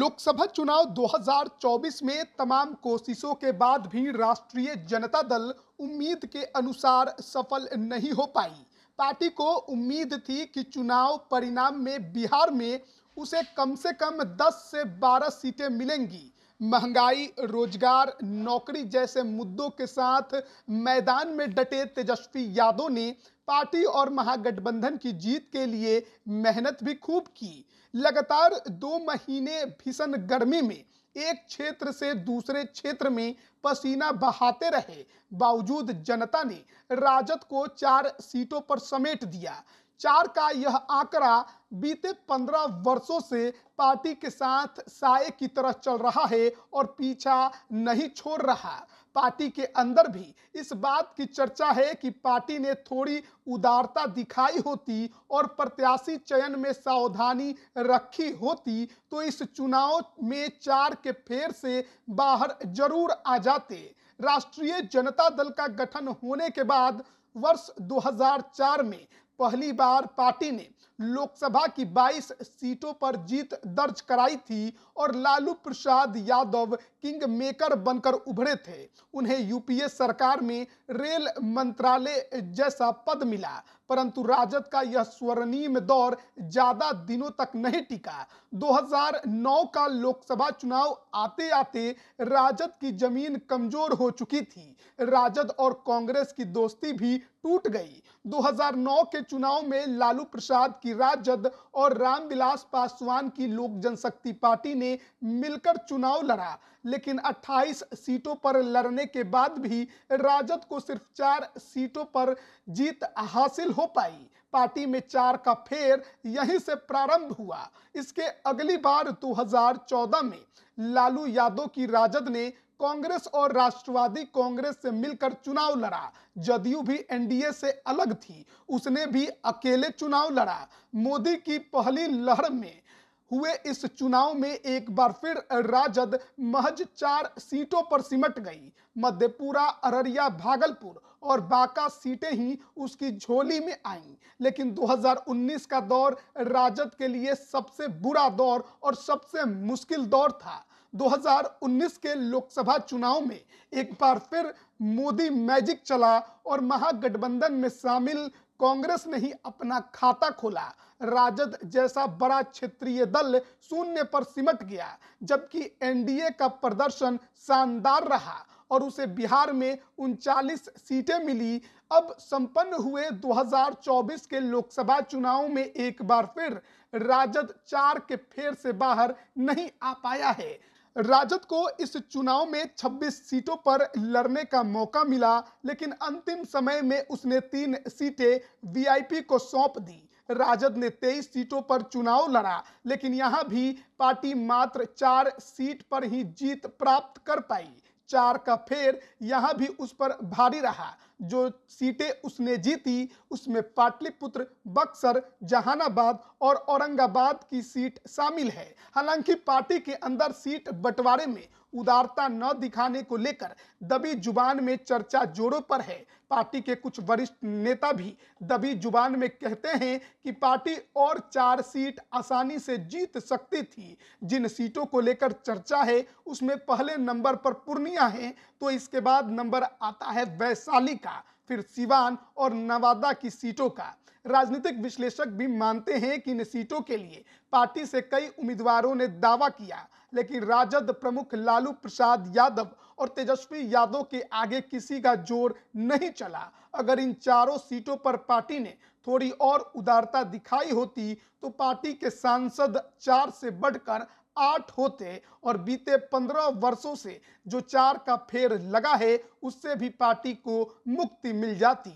लोकसभा चुनाव 2024 में तमाम कोशिशों के बाद भी राष्ट्रीय जनता दल उम्मीद के अनुसार सफल नहीं हो पाई पार्टी को उम्मीद थी कि चुनाव परिणाम में बिहार में उसे कम से कम 10 से 12 सीटें मिलेंगी महंगाई रोजगार नौकरी जैसे मुद्दों के साथ मैदान में डटे तेजस्वी यादव ने पार्टी और महागठबंधन की जीत के लिए मेहनत भी खूब की लगातार दो महीने भीषण गर्मी में एक क्षेत्र से दूसरे क्षेत्र में पसीना बहाते रहे बावजूद जनता ने राजद को चार सीटों पर समेट दिया चार का यह आंकड़ा बीते पंद्रह वर्षों से पार्टी के साथ साय की तरह चल रहा है और पीछा नहीं छोड़ रहा पार्टी के अंदर भी इस बात की चर्चा है कि पार्टी ने थोड़ी उदारता दिखाई होती और प्रत्याशी चयन में सावधानी रखी होती तो इस चुनाव में चार के फेर से बाहर जरूर आ जाते राष्ट्रीय जनता दल का गठन होने के बाद वर्ष 2004 में पहली बार पार्टी ने लोकसभा की 22 सीटों पर जीत दर्ज कराई थी और लालू प्रसाद यादव किंग मेकर बनकर उभरे थे उन्हें यूपीए सरकार में रेल मंत्रालय जैसा पद मिला परंतु राजद का यह स्वर्णिम दौर ज्यादा दिनों तक नहीं टिका 2009 का लोकसभा चुनाव आते आते राजद की जमीन कमजोर हो चुकी थी राजद और कांग्रेस की दोस्ती भी टूट गई 2009 के चुनाव में लालू प्रसाद की की राजद और रामविलास पासवान की लोक जनशक्ति पार्टी ने मिलकर चुनाव लड़ा लेकिन 28 सीटों पर लड़ने के बाद भी राजद को सिर्फ चार सीटों पर जीत हासिल हो पाई पार्टी में चार का फेर यहीं से प्रारंभ हुआ इसके अगली बार 2014 में लालू यादव की राजद ने कांग्रेस और राष्ट्रवादी कांग्रेस से मिलकर चुनाव लड़ा जदयू भी एनडीए से अलग थी उसने भी अकेले चुनाव लड़ा मोदी की पहली लहर में हुए इस चुनाव में एक बार फिर राजद महज चार सीटों पर सिमट गई मध्यपुरा अररिया भागलपुर और बाका सीटें ही उसकी झोली में आईं लेकिन 2019 का दौर राजद के लिए सबसे बुरा दौर और सबसे मुश्किल दौर था 2019 के लोकसभा चुनाव में एक बार फिर मोदी मैजिक चला और महागठबंधन में शामिल कांग्रेस ने ही अपना खाता खोला राजद जैसा बड़ा क्षेत्रीय दल शून्य पर सिमट गया जबकि एनडीए का प्रदर्शन शानदार रहा और उसे बिहार में उनचालीस सीटें मिली अब संपन्न हुए 2024 के लोकसभा चुनाव में एक बार फिर राजद चार के फेर से बाहर नहीं आ पाया है राजद को इस चुनाव में 26 सीटों पर लड़ने का मौका मिला लेकिन अंतिम समय में उसने तीन सीटें वीआईपी को सौंप दी राजद ने 23 सीटों पर चुनाव लड़ा लेकिन यहां भी पार्टी मात्र चार सीट पर ही जीत प्राप्त कर पाई चार का फेर यहां भी उस पर भारी रहा जो सीटें उसने जीती उसमें पाटलिपुत्र बक्सर जहानाबाद और औरंगाबाद की सीट शामिल है हालांकि पार्टी के अंदर सीट बंटवारे में उदारता न दिखाने को लेकर दबी जुबान में चर्चा जोरों पर है पार्टी के कुछ वरिष्ठ नेता भी दबी जुबान में कहते हैं कि पार्टी और चार सीट आसानी से जीत सकती थी जिन सीटों को लेकर चर्चा है उसमें पहले नंबर पर पूर्णिया है तो इसके बाद नंबर आता है वैशाली का का फिर सिवान और नवादा की सीटों का राजनीतिक विश्लेषक भी मानते हैं कि इन सीटों के लिए पार्टी से कई उम्मीदवारों ने दावा किया लेकिन राजद प्रमुख लालू प्रसाद यादव और तेजस्वी यादव के आगे किसी का जोर नहीं चला अगर इन चारों सीटों पर पार्टी ने थोड़ी और उदारता दिखाई होती तो पार्टी के सांसद चार से बढ़कर आठ होते और बीते पंद्रह वर्षों से जो चार का फेर लगा है उससे भी पार्टी को मुक्ति मिल जाती